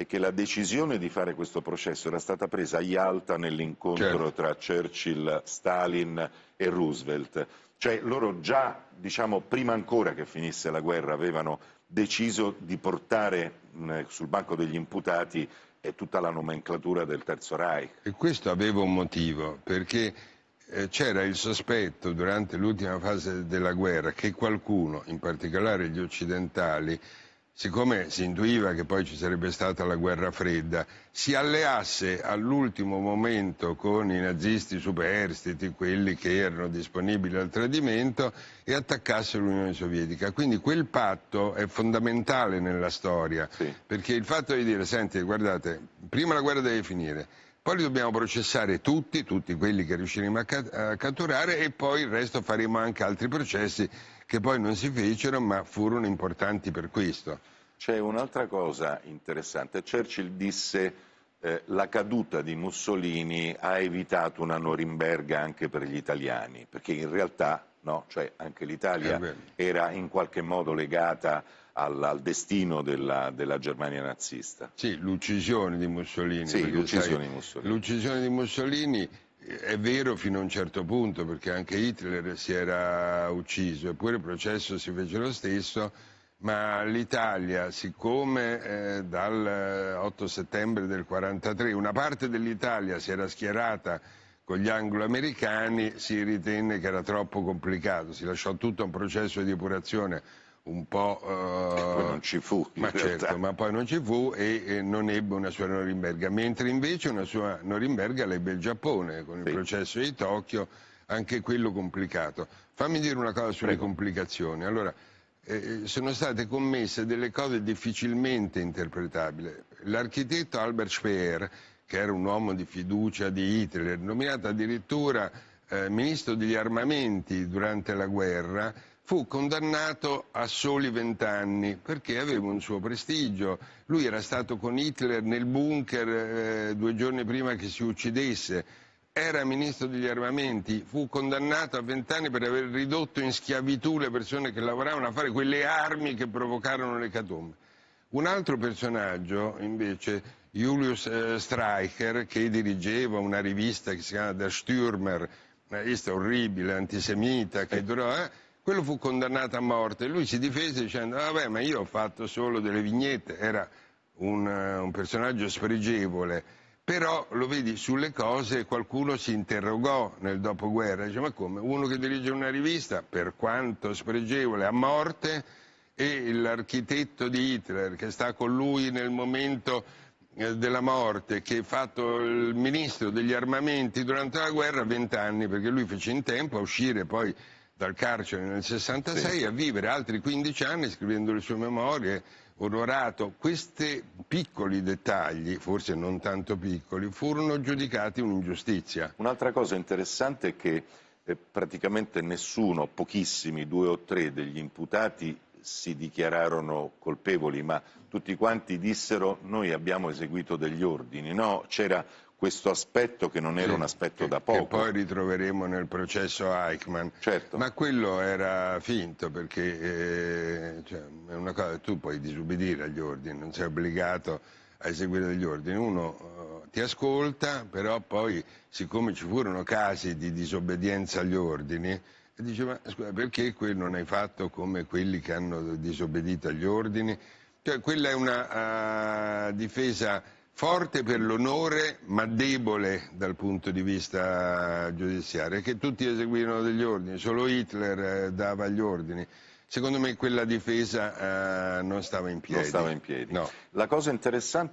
è che la decisione di fare questo processo era stata presa a Yalta nell'incontro certo. tra Churchill, Stalin e Roosevelt. Cioè loro già, diciamo, prima ancora che finisse la guerra, avevano deciso di portare mh, sul banco degli imputati eh, tutta la nomenclatura del Terzo Reich. E questo aveva un motivo, perché eh, c'era il sospetto durante l'ultima fase della guerra che qualcuno, in particolare gli occidentali, siccome si intuiva che poi ci sarebbe stata la guerra fredda, si alleasse all'ultimo momento con i nazisti superstiti, quelli che erano disponibili al tradimento, e attaccasse l'Unione Sovietica. Quindi quel patto è fondamentale nella storia, sì. perché il fatto di dire, senti, guardate, prima la guerra deve finire, poi li dobbiamo processare tutti, tutti quelli che riusciremo a, cat- a catturare e poi il resto faremo anche altri processi che poi non si fecero ma furono importanti per questo. C'è un'altra cosa interessante. Churchill disse eh, la caduta di Mussolini ha evitato una Norimberga anche per gli italiani, perché in realtà no? cioè anche l'Italia era in qualche modo legata al, al destino della, della, Germania nazista. Sì, l'uccisione di Mussolini. Sì, l'uccisione, di Mussolini. l'uccisione di Mussolini eh, è vero fino a un certo punto, perché anche Hitler si era ucciso, eppure il processo si fece lo stesso, ma l'Italia, siccome eh, dal 8 settembre del 1943 una parte dell'Italia si era schierata con gli angloamericani si ritenne che era troppo complicato, si lasciò tutto un processo di depurazione un po'... Uh, poi non ci fu. Ma realtà. Certo, ma poi non ci fu e, e, non ebbe una sua Norimberga, mentre invece una sua Norimberga l'ebbe il Giappone con il processo di Tokyo, anche quello complicato. Fammi dire una cosa sulle Prego. complicazioni. Allora, eh, eh sono state commesse delle cose difficilmente interpretabili. L'architetto Albert Speer, che era un uomo di fiducia di Hitler, nominato addirittura eh, ministro degli armamenti durante la guerra, fu condannato a soli vent'anni perché aveva un suo prestigio. Lui era stato con Hitler nel bunker eh, due giorni prima che si uccidesse, era ministro degli armamenti, fu condannato a vent'anni per aver ridotto in schiavitù le persone che lavoravano a fare quelle armi che provocarono le catombe. Un altro personaggio, invece, Julius eh, Streicher che dirigeva una rivista che si chiama Der Stürmer, una rivista orribile, antisemita, che durò, eh, quello fu condannato a morte. Lui si difese dicendo, vabbè, ah, ma io ho fatto solo delle vignette, era un, eh, un personaggio spregevole. Però lo vedi sulle cose qualcuno si interrogò nel dopoguerra, dice ma come uno che dirige una rivista, per quanto spregevole, a morte, e l'architetto di Hitler che sta con lui nel momento eh, della morte che è fatto il ministro degli armamenti durante la guerra, 20 anni, perché lui fece in tempo a uscire poi dal carcere nel 66 sì. a vivere altri 15 anni scrivendo le sue memorie, onorato. Questi piccoli dettagli, forse non tanto piccoli, furono giudicati un'ingiustizia. Un'altra cosa interessante è che eh, praticamente nessuno, pochissimi, due o tre degli imputati si dichiararono colpevoli, ma tutti quanti dissero noi abbiamo eseguito degli ordini. No, c'era questo aspetto che non era sì, un aspetto che, da poco. Che poi ritroveremo nel processo Eichmann. Certo. Ma quello era finto perché eh, cioè, è una cosa, tu puoi disubbidire agli ordini, non sei obbligato a eseguire degli ordini. Uno eh, ti ascolta, però poi siccome ci furono casi di disobbedienza agli ordini, e dice, ma scusa, perché non hai fatto come quelli che hanno disobbedito agli ordini? Cioè, quella è una uh, difesa forte per l'onore, ma debole dal punto di vista giudiziario, che tutti eseguivano degli ordini, solo Hitler uh, dava gli ordini. Secondo me quella difesa uh, non stava in piedi. Non stava in piedi. No. La cosa interessante